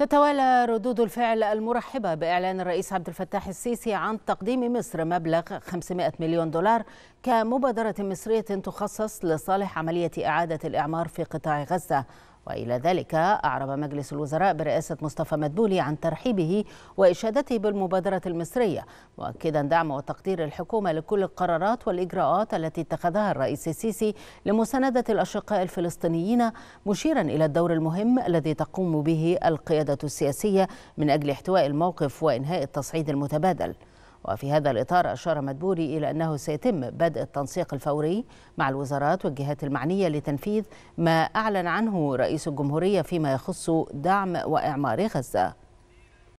تتوالى ردود الفعل المرحبة بإعلان الرئيس عبد الفتاح السيسي عن تقديم مصر مبلغ 500 مليون دولار كمبادرة مصرية تخصص لصالح عملية إعادة الإعمار في قطاع غزة والى ذلك اعرب مجلس الوزراء برئاسه مصطفى مدبولي عن ترحيبه واشادته بالمبادره المصريه مؤكدا دعم وتقدير الحكومه لكل القرارات والاجراءات التي اتخذها الرئيس السيسي لمسانده الاشقاء الفلسطينيين مشيرا الى الدور المهم الذي تقوم به القياده السياسيه من اجل احتواء الموقف وانهاء التصعيد المتبادل وفي هذا الإطار أشار مدبولي إلى أنه سيتم بدء التنسيق الفوري مع الوزارات والجهات المعنية لتنفيذ ما أعلن عنه رئيس الجمهورية فيما يخص دعم وإعمار غزة